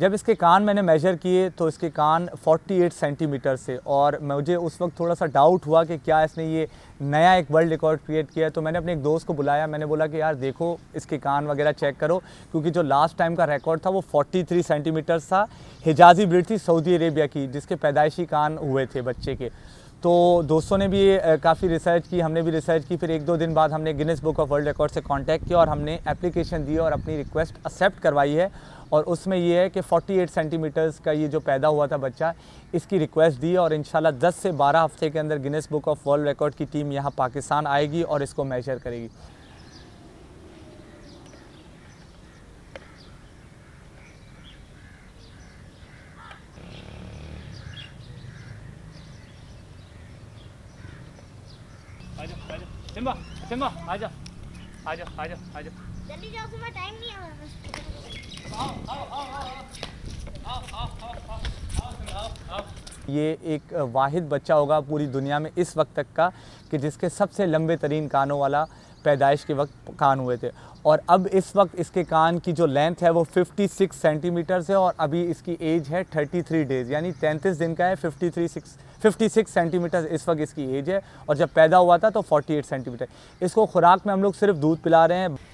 जब इसके कान मैंने मेजर किए तो इसके कान 48 सेंटीमीटर से और मुझे उस वक्त थोड़ा सा डाउट हुआ कि क्या इसने ये नया एक वर्ल्ड रिकॉर्ड क्रिएट किया तो मैंने अपने एक दोस्त को बुलाया मैंने बोला कि यार देखो इसके कान वगैरह चेक करो क्योंकि जो लास्ट टाइम का रिकॉर्ड था वो 43 सेंटीमीटर था हिजाजी ब्रिड थी सऊदी अरेबिया की जिसके पैदाइशी कान हुए थे बच्चे के तो दोस्तों ने भी काफ़ी रिसर्च की हमने भी रिसर्च की फिर एक दो दिन बाद हमने Guinness book of world record से कांटेक्ट किया और हमने एप्लीकेशन दी और अपनी रिक्वेस्ट एक्सेप्ट करवाई है और उसमें ये है कि 48 सेंटीमीटर्स का ये जो पैदा हुआ था बच्चा इसकी रिक्वेस्ट दी और इन 10 से 12 हफ्ते के अंदर Guinness book of world record की टीम यहाँ पाकिस्तान आएगी और इसको मेजर करेगी सिम्बा सिम्बा आजा आजा आजा आजा जल्दी जाओ टाइम नहीं है ये एक वाहिद बच्चा होगा पूरी दुनिया में इस वक्त तक का कि जिसके सबसे लंबे तरीन कानों वाला पैदाइश के वक्त कान हुए थे और अब इस वक्त इसके कान की जो लेंथ है वो 56 सेंटीमीटर्स है और अभी इसकी एज है 33 डेज़ यानी 33 दिन का है 53 सिक्स 56 सेंटीमीटर इस वक्त इसकी एज है और जब पैदा हुआ था तो 48 सेंटीमीटर इसको खुराक में हम लोग सिर्फ दूध पिला रहे हैं